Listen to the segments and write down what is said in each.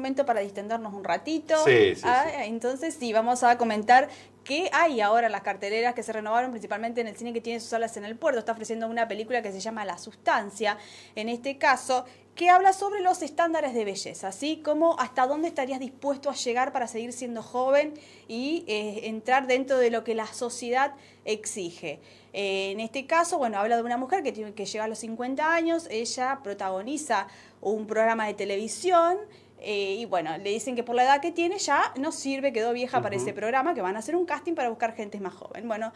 momento para distendernos un ratito. Ah, entonces, sí, vamos a comentar qué hay ahora las carteleras que se renovaron, principalmente en el cine que tiene sus salas en el puerto. Está ofreciendo una película que se llama La Sustancia, en este caso, que habla sobre los estándares de belleza, así como hasta dónde estarías dispuesto a llegar para seguir siendo joven y eh, entrar dentro de lo que la sociedad exige. Eh, en este caso, bueno, habla de una mujer que, tiene, que llega a los 50 años, ella protagoniza un programa de televisión eh, y bueno, le dicen que por la edad que tiene ya no sirve, quedó vieja para ese programa, que van a hacer un casting para buscar gente más joven. Bueno,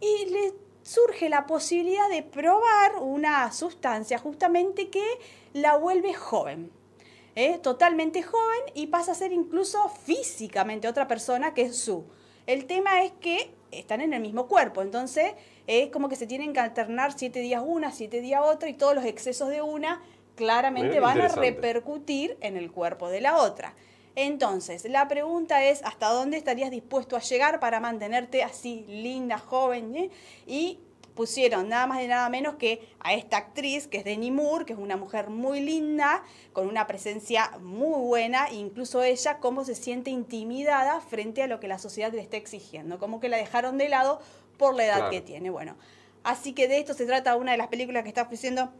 y le surge la posibilidad de probar una sustancia justamente que la vuelve joven. ¿eh? Totalmente joven y pasa a ser incluso físicamente otra persona que es su. El tema es que están en el mismo cuerpo, entonces es como que se tienen que alternar siete días una, siete días otra y todos los excesos de una claramente van a repercutir en el cuerpo de la otra. Entonces, la pregunta es, ¿hasta dónde estarías dispuesto a llegar para mantenerte así linda, joven? Eh? Y pusieron nada más y nada menos que a esta actriz, que es Denny Moore, que es una mujer muy linda, con una presencia muy buena, incluso ella cómo se siente intimidada frente a lo que la sociedad le está exigiendo, como que la dejaron de lado por la edad que tiene. Bueno, así que de esto se trata una de las películas que está ofreciendo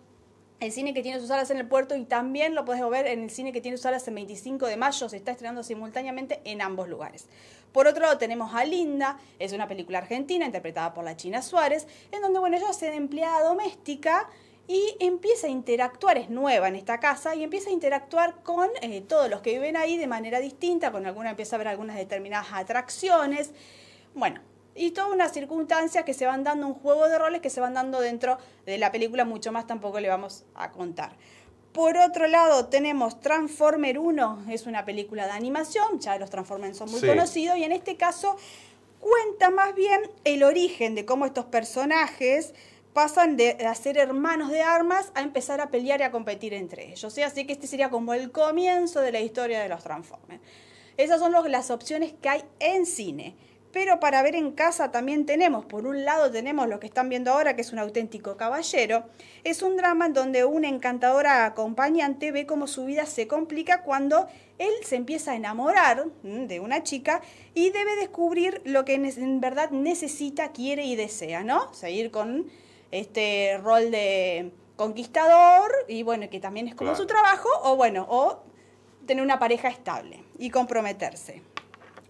el cine que tiene sus salas en el puerto y también lo podés ver en el cine que tiene sus salas el 25 de mayo, se está estrenando simultáneamente en ambos lugares. Por otro lado tenemos a Linda, es una película argentina interpretada por la China Suárez, en donde bueno, ella de empleada doméstica y empieza a interactuar, es nueva en esta casa, y empieza a interactuar con eh, todos los que viven ahí de manera distinta, con alguna empieza a ver algunas determinadas atracciones. Bueno, y todas unas circunstancias que se van dando, un juego de roles que se van dando dentro de la película, mucho más tampoco le vamos a contar. Por otro lado, tenemos Transformer 1, es una película de animación, ya los Transformers son muy conocidos, y en este caso cuenta más bien el origen de cómo estos personajes pasan de, ser hermanos de armas a empezar a pelear y a competir entre ellos. Así que este sería como el comienzo de la historia de los Transformers. Esas son las opciones que hay en cine pero para ver en casa también tenemos, por un lado tenemos lo que están viendo ahora, que es un auténtico caballero, es un drama en donde una encantadora acompañante ve cómo su vida se complica cuando él se empieza a enamorar mm, de una chica y debe descubrir lo que en verdad necesita, quiere y desea, ¿no? Seguir con este rol de conquistador y bueno, que también es como su trabajo, o bueno, o tener una pareja estable y comprometerse.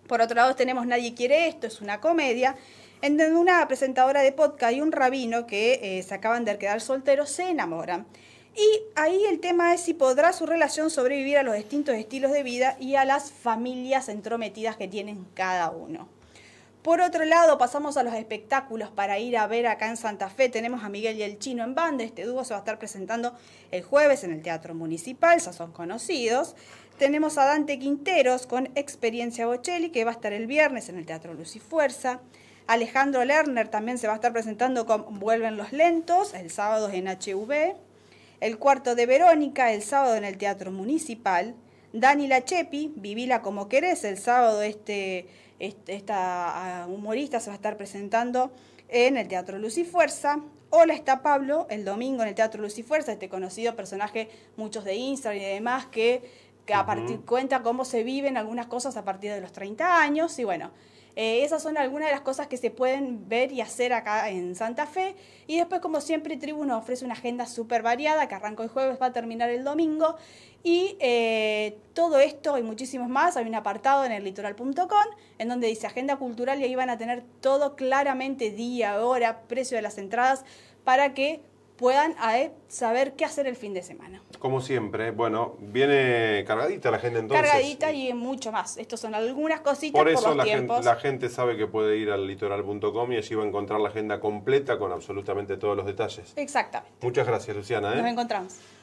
Por otro lado tenemos Nadie quiere esto, es una comedia, en donde una presentadora de podcast y un rabino que eh, se acaban de quedar solteros se enamoran. Y ahí el tema es si podrá su relación sobrevivir a los distintos estilos de vida y a las familias entrometidas que tienen cada uno. Por otro lado, pasamos a los espectáculos para ir a ver acá en Santa Fe. Tenemos a Miguel y el Chino en banda. Este dúo se va a estar presentando el jueves en el Teatro Municipal, ya son conocidos. Tenemos a Dante Quinteros con Experiencia Bocelli, que va a estar el viernes en el Teatro Luz y Fuerza. Alejandro Lerner también se va a estar presentando con Vuelven los Lentos, el sábado en HV. El cuarto de Verónica, el sábado en el Teatro Municipal. Dani Chepi, Vivila como querés, el sábado este, este esta ah, humorista se va a estar presentando en el Teatro Luz y Fuerza. Hola está Pablo, el domingo en el Teatro Luz y Fuerza, este conocido personaje, muchos de Instagram y demás, que, que a partir cuenta cómo se viven algunas cosas a partir de los 30 años y bueno. Eh, esas son algunas de las cosas que se pueden ver y hacer acá en Santa Fe. Y después, como siempre, Tribuno ofrece una agenda súper variada que arranca el jueves, va a terminar el domingo. Y eh, todo esto y muchísimos más, hay un apartado en el litoral.com en donde dice agenda cultural y ahí van a tener todo claramente día, hora, precio de las entradas para que puedan eh, saber qué hacer el fin de semana. Como siempre, bueno, viene cargadita la agenda entonces. Cargadita y mucho más. Estos son algunas cositas por, eso los la Gente, la gente sabe que puede ir al litoral.com y allí va a encontrar la agenda completa con absolutamente todos los detalles. Exactamente. Muchas gracias, Luciana. ¿eh? Nos encontramos.